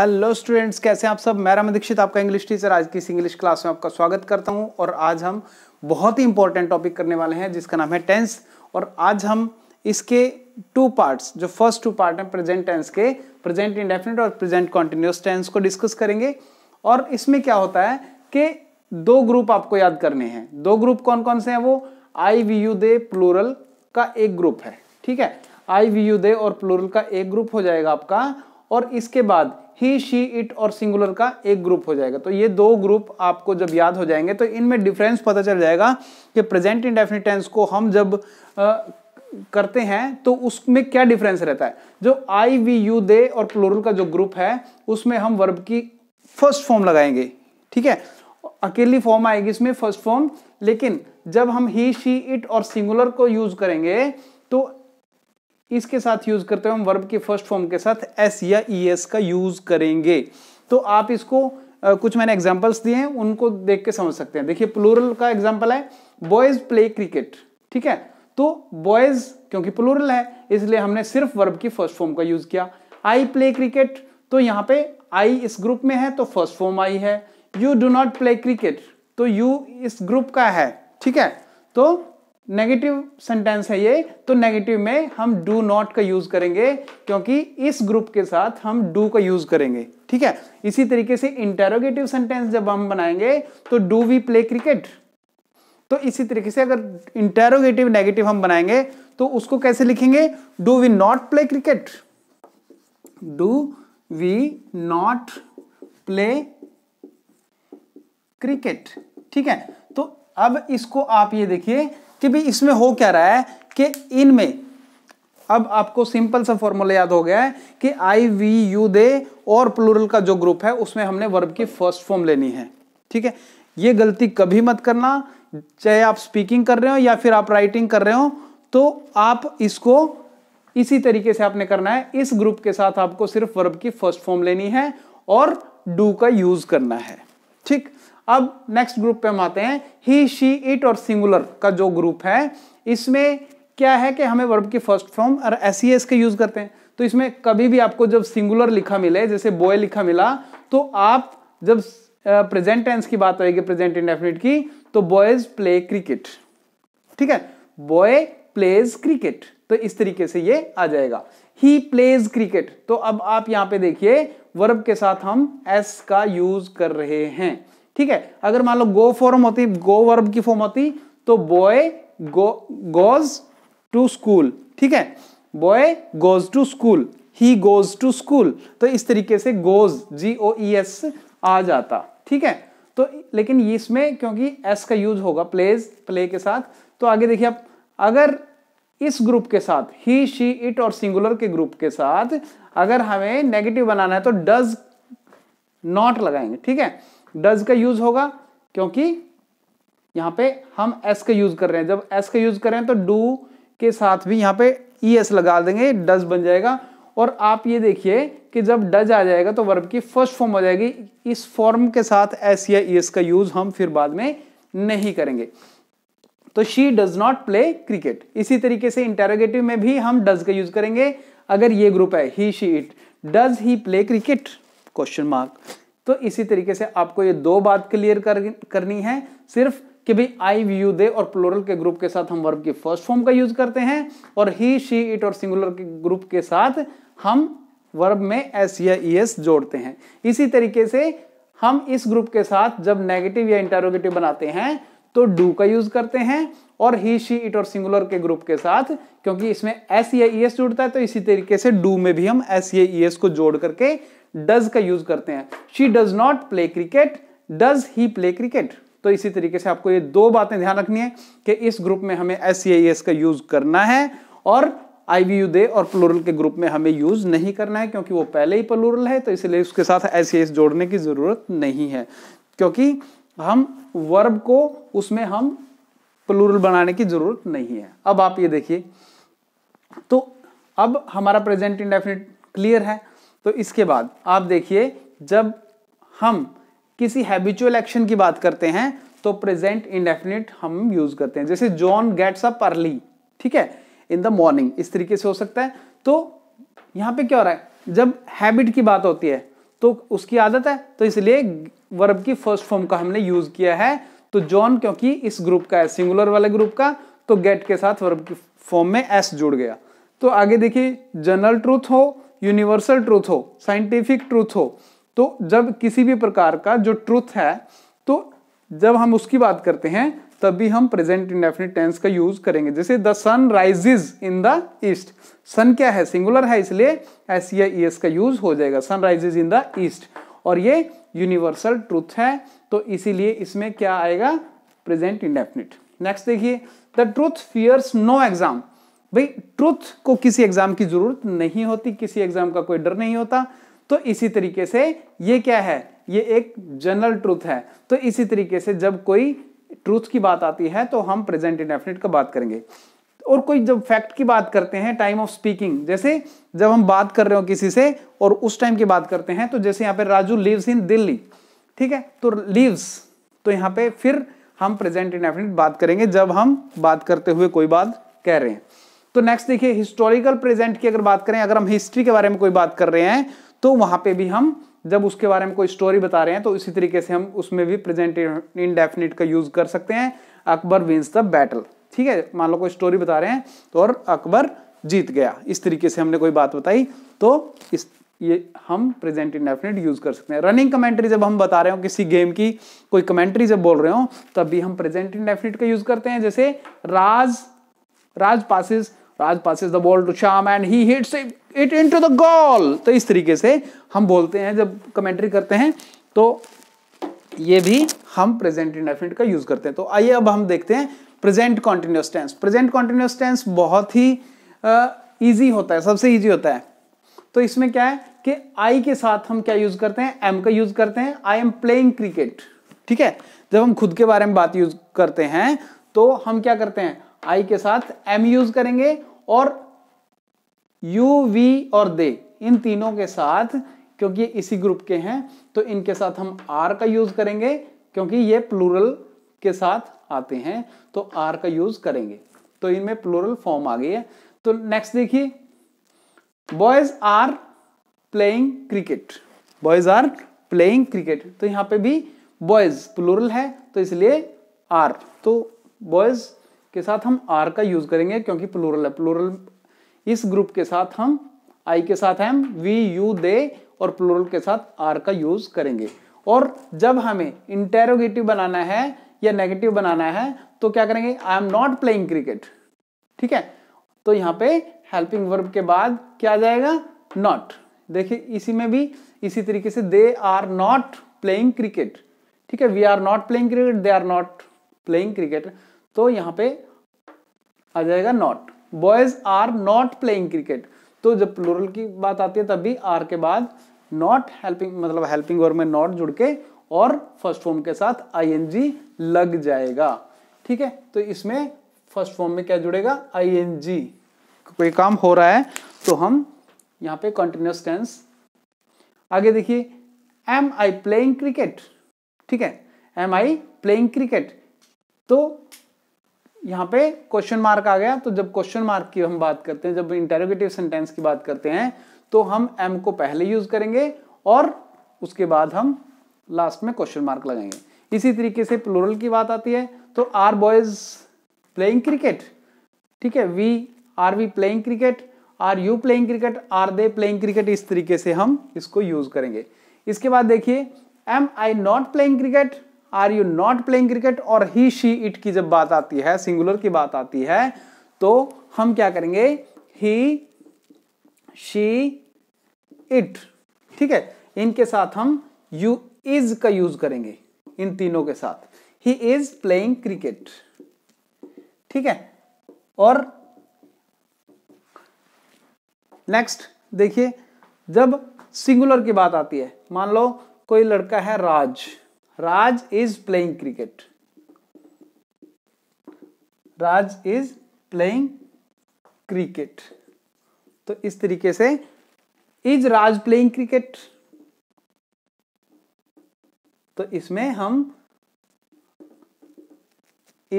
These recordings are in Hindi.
हेलो स्टूडेंट्स कैसे हैं आप सब मैं राम दीक्षित आपका इंग्लिश टीचर आज की इस इंग्लिश क्लास में आपका स्वागत करता हूं और आज हम बहुत ही इंपॉर्टेंट टॉपिक करने वाले हैं जिसका नाम है टेंस और आज हम इसके टू पार्ट्स जो फर्स्ट टू पार्ट हैं प्रेजेंट टेंस के प्रेजेंट इंडेफिनेट और प्रेजेंट कॉन्टिन्यूस टेंस को डिस्कस करेंगे और इसमें क्या होता है कि दो ग्रुप आपको याद करने हैं दो ग्रुप कौन कौन से हैं वो I we you they plural का एक ग्रुप है ठीक है आई वी यू दे और प्लूरल का एक ग्रुप हो जाएगा आपका और इसके बाद ही शी इट और सिंगुलर का एक ग्रुप हो जाएगा तो ये दो ग्रुप आपको जब याद हो जाएंगे तो इनमें डिफरेंस पता चल जाएगा कि प्रेजेंट इंडेफिनिट टेंस को हम जब आ, करते हैं तो उसमें क्या डिफरेंस रहता है जो आई वी यू दे और प्लोरल का जो ग्रुप है उसमें हम वर्ब की फर्स्ट फॉर्म लगाएंगे ठीक है अकेली फॉर्म आएगी इसमें फर्स्ट फॉर्म लेकिन जब हम ही शी इट और सिंगुलर को यूज करेंगे तो इसके साथ यूज करते हुए हम वर्ब के फर्स्ट फॉर्म के साथ एस या ई एस का यूज करेंगे तो आप इसको आ, कुछ मैंने एग्जांपल्स दिए हैं उनको देख के समझ सकते हैं देखिए प्लूरल का एग्जांपल है बॉयज प्ले क्रिकेट ठीक है तो बॉयज क्योंकि प्लूरल है इसलिए हमने सिर्फ वर्ब की फर्स्ट फॉर्म का यूज किया आई प्ले क्रिकेट तो यहाँ पे आई इस ग्रुप में है तो फर्स्ट फॉर्म आई है you do not play cricket तो यू इस ग्रुप का है ठीक है तो नेगेटिव सेंटेंस है ये तो नेगेटिव में हम डू नॉट का यूज करेंगे क्योंकि इस ग्रुप के साथ हम डू का यूज करेंगे ठीक है इसी तरीके से इंटेरोगेटिव सेंटेंस जब हम बनाएंगे तो डू वी प्ले क्रिकेट तो इसी तरीके से अगर इंटेरोगेटिव नेगेटिव हम बनाएंगे तो उसको कैसे लिखेंगे do we not play cricket do we not play cricket ठीक है तो अब इसको आप ये देखिए कि भाई इसमें हो क्या रहा है कि इनमें अब आपको सिंपल सा फॉर्मूला याद हो गया है कि आई वी यू दे और प्लूरल का जो ग्रुप है उसमें हमने वर्ब की फर्स्ट फॉर्म लेनी है ठीक है ये गलती कभी मत करना चाहे आप स्पीकिंग कर रहे हो या फिर आप राइटिंग कर रहे हो तो आप इसको इसी तरीके से आपने करना है इस ग्रुप के साथ आपको सिर्फ वर्ब की फर्स्ट फॉर्म लेनी है और डू का यूज करना है ठीक अब नेक्स्ट ग्रुप पे हम आते हैं ही शी इट और सिंगुलर का जो ग्रुप है इसमें क्या है कि हमें वर्ब की फर्स्ट फॉर्म और एस एस e के यूज करते हैं तो इसमें कभी भी आपको जब सिंगुलर लिखा मिले जैसे बॉय लिखा मिला तो आप जब प्रेजेंट टेंस की बात आएगी प्रेजेंट इंडेफिनिट की तो बॉयज प्ले क्रिकेट ठीक है बॉय प्लेज क्रिकेट तो इस तरीके से ये आ जाएगा ही प्लेज क्रिकेट तो अब आप यहां पे देखिए वर्ब के साथ हम एस का यूज कर रहे हैं ठीक है अगर मान लो गो फॉर्म होती गो वर्ब की फॉर्म होती तो बॉय गोज टू स्कूल ठीक है boy goes to school he goes to school तो इस तरीके से गोज जी ओ ई एस आ जाता ठीक है तो लेकिन इसमें क्योंकि एस का यूज होगा प्लेज प्ले के साथ तो आगे देखिए आप अगर इस ग्रुप के साथ ही शी इट और सिंगुलर के ग्रुप के साथ अगर हमें नेगेटिव बनाना है तो डज नॉट लगाएंगे ठीक है डज का यूज होगा क्योंकि यहां पे हम एस का यूज कर रहे हैं जब एस का यूज कर रहे हैं तो डू के साथ भी यहां पे ई एस लगा देंगे डज बन जाएगा और आप ये देखिए कि जब डज आ जाएगा तो वर्ब की फर्स्ट फॉर्म हो जाएगी इस फॉर्म के साथ एस या ई एस का यूज हम फिर बाद में नहीं करेंगे तो she does not play cricket इसी तरीके से इंटेरोगेटिव में भी हम डज का यूज करेंगे अगर ये ग्रुप है he she it does he play cricket question mark तो इसी तरीके से आपको ये दो बात क्लियर कर, करनी है सिर्फ कि भाई आई व्यू दे और प्लोरल के ग्रुप के साथ हम वर्ब की फर्स्ट फॉर्म का यूज करते हैं और ही शी इट और सिंगुलर के ग्रुप के साथ हम वर्ब में एस या ई e एस जोड़ते हैं इसी तरीके से हम इस ग्रुप के साथ जब नेगेटिव या इंटेरोगेटिव बनाते हैं तो डू का यूज करते हैं और ही शी इट और सिंगुलर के ग्रुप के साथ क्योंकि इसमें एस या ई e एस जुड़ता है तो इसी तरीके से डू में भी हम एस या ई e एस को जोड़ करके डज का यूज करते हैं she does not play cricket does he play cricket तो इसी तरीके से आपको ये दो बातें ध्यान रखनी है कि इस ग्रुप में हमें एस e का यूज करना है और आई वी यू दे और प्लूरल के ग्रुप में हमें यूज नहीं करना है क्योंकि वो पहले ही प्लूरल है तो इसलिए उसके साथ एस e जोड़ने की जरूरत नहीं है क्योंकि हम वर्ब को उसमें हम प्लूरल बनाने की जरूरत नहीं है अब आप ये देखिए तो अब हमारा प्रेजेंट इंडेफिनिट क्लियर है तो इसके बाद आप देखिए जब हम किसी हैबिचुअल एक्शन की बात करते हैं तो प्रेजेंट इंडेफिनिट हम यूज करते हैं जैसे जॉन गेट्स अप अर्ली ठीक है इन द मॉर्निंग इस तरीके से हो सकता है तो यहां पे क्या हो रहा है जब हैबिट की बात होती है तो उसकी आदत है तो इसलिए वर्ब की फर्स्ट फॉर्म का हमने यूज किया है तो जॉन क्योंकि इस ग्रुप का है सिंगुलर वाले ग्रुप का तो गेट के साथ वर्ब की फॉर्म में एस जुड़ गया तो आगे देखिए जनरल ट्रूथ हो यूनिवर्सल ट्रूथ हो साइंटिफिक ट्रूथ हो तो जब किसी भी प्रकार का जो ट्रूथ है तो जब हम उसकी बात करते हैं तब भी हम प्रेजेंट इंडेफिनिट टेंस का यूज करेंगे जैसे the sun rises in the east sun क्या है सिंगुलर है इसलिए एस या ई एस का यूज हो जाएगा sun rises in the east और ये यूनिवर्सल ट्रूथ है तो इसीलिए इसमें क्या आएगा प्रेजेंट इंडेफिनिट नेक्स्ट देखिए the truth fears no exam भाई ट्रुथ को किसी एग्जाम की जरूरत नहीं होती किसी एग्जाम का कोई डर नहीं होता तो इसी तरीके से ये क्या है ये एक जनरल ट्रूथ है तो इसी तरीके से जब कोई ट्रूथ की बात आती है तो हम प्रेजेंट इंडेफिनिट का बात करेंगे और कोई जब फैक्ट की बात करते हैं टाइम ऑफ स्पीकिंग जैसे जब हम बात कर रहे हो किसी से और उस टाइम की बात करते हैं तो जैसे यहाँ पे राजू लिव्स इन दिल्ली ठीक है तो लिव्स तो यहाँ पे फिर हम प्रेजेंट इंडेफिनिट बात करेंगे जब हम बात करते हुए कोई बात कह रहे हैं तो नेक्स्ट देखिए हिस्टोरिकल प्रेजेंट की अगर बात करें अगर हम हिस्ट्री के बारे में कोई बात कर रहे हैं तो वहां पे भी हम जब उसके बारे में कोई स्टोरी बता रहे हैं तो इसी तरीके से हम उसमें भी प्रेजेंट इनडेफिनिट का यूज कर सकते हैं अकबर विंस द बैटल ठीक है मान लो कोई स्टोरी बता रहे हैं तो और अकबर जीत गया इस तरीके से हमने कोई बात बताई तो इस ये हम प्रेजेंट इंडेफिनिट यूज कर सकते हैं रनिंग कमेंट्री जब हम बता रहे हो किसी गेम की कोई कमेंट्री जब बोल रहे हो तब भी हम प्रेजेंट इंडेफिनिट का यूज करते हैं जैसे Raj Raj passes Raj passes the ball to Sham and he hits it into the goal तो इस तरीके से हम बोलते हैं जब कमेंट्री करते हैं तो ये भी हम प्रेजेंट इंडेफिनिट का यूज करते हैं तो आइए अब हम देखते हैं present continuous tense present continuous tense बहुत ही ईजी होता है सबसे ईजी होता है तो इसमें क्या है कि आई के साथ हम क्या यूज करते हैं एम का यूज करते हैं आई एम प्लेइंग क्रिकेट ठीक है जब हम खुद के बारे में बात यूज करते हैं तो हम क्या करते हैं आई के साथ एम यूज करेंगे और यू वी और दे इन तीनों के साथ क्योंकि ये इसी ग्रुप के हैं तो इनके साथ हम आर का यूज करेंगे क्योंकि ये प्लूरल के साथ आते हैं तो आर का यूज करेंगे तो इनमें प्लूरल फॉर्म आ गई है तो नेक्स्ट देखिए boys are playing cricket boys are playing cricket तो यहां पे भी बॉयज प्लूरल है तो इसलिए आर तो बॉयज के साथ हम आर का यूज करेंगे क्योंकि प्लूरल है प्लूरल इस ग्रुप के साथ हम आई के साथ हम वी यू दे और प्लूरल के साथ आर का यूज करेंगे और जब हमें इंटेरोगेटिव बनाना है या नेगेटिव बनाना है तो क्या करेंगे I am not playing cricket ठीक है तो यहां पे हेल्पिंग वर्ब के बाद क्या आ जाएगा नॉट देखिए इसी में भी इसी तरीके से they are not playing cricket ठीक है we are not playing cricket they are not playing cricket तो यहाँ पे आ जाएगा not boys are not playing cricket तो जब प्लोरल की बात आती है तभी आर के बाद नॉट हेल्पिंग मतलब हेल्पिंग वर्ब में नॉट जुड़ के और फर्स्ट फॉर्म के साथ जी लग जाएगा ठीक है तो इसमें फर्स्ट फॉर्म में क्या जुड़ेगा जी कोई काम हो रहा है तो हम यहाँ पे कंटिन्यूस टेंस आगे देखिए एम आई प्लेइंग क्रिकेट ठीक है एम आई प्लेइंग क्रिकेट तो यहाँ पे क्वेश्चन मार्क आ गया तो जब क्वेश्चन मार्क की हम बात करते हैं जब इंटेरोगेटिव सेंटेंस की बात करते हैं तो हम एम को पहले यूज करेंगे और उसके बाद हम लास्ट में क्वेश्चन मार्क लगाएंगे इसी तरीके से प्लोरल की बात आती है तो आर बॉयज प्लेइंग क्रिकेट ठीक है we are we playing cricket are you playing cricket are they playing cricket इस तरीके से हम इसको यूज करेंगे इसके बाद देखिए am I not playing cricket are you not playing cricket और ही शी इट की जब बात आती है सिंगुलर की बात आती है तो हम क्या करेंगे ही शी इट ठीक है इनके साथ हम यू इज का यूज करेंगे इन तीनों के साथ ही इज प्लेइंग क्रिकेट ठीक है और नेक्स्ट देखिए जब सिंगुलर की बात आती है मान लो कोई लड़का है Raj Raj is playing cricket Raj is playing cricket तो इस तरीके से इज राज प्लेइंग क्रिकेट तो इसमें हम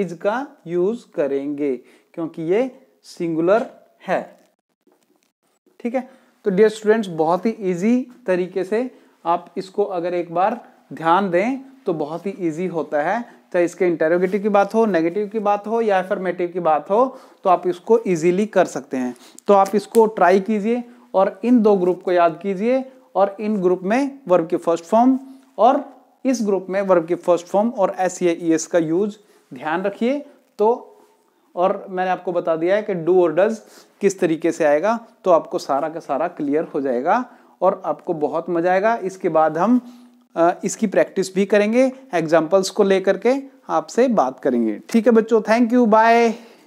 इज का यूज करेंगे क्योंकि ये सिंगुलर है ठीक है तो डियर स्टूडेंट्स बहुत ही इजी तरीके से आप इसको अगर एक बार ध्यान दें तो बहुत ही ईजी होता है चाहे इसके इंटेरोगेटिव की बात हो नेगेटिव की बात हो या एफर्मेटिव की बात हो तो आप इसको इजीली कर सकते हैं तो आप इसको ट्राई कीजिए और इन दो ग्रुप को याद कीजिए और इन ग्रुप में वर्ब की फर्स्ट फॉर्म और इस ग्रुप में वर्ब की फर्स्ट फॉर्म और एस या ई एस का यूज ध्यान रखिए तो और मैंने आपको बता दिया है कि डू और डज किस तरीके से आएगा तो आपको सारा का सारा क्लियर हो जाएगा और आपको बहुत मजा आएगा इसके बाद हम इसकी प्रैक्टिस भी करेंगे एग्जाम्पल्स को लेकर के आपसे बात करेंगे ठीक है बच्चों थैंक यू बाय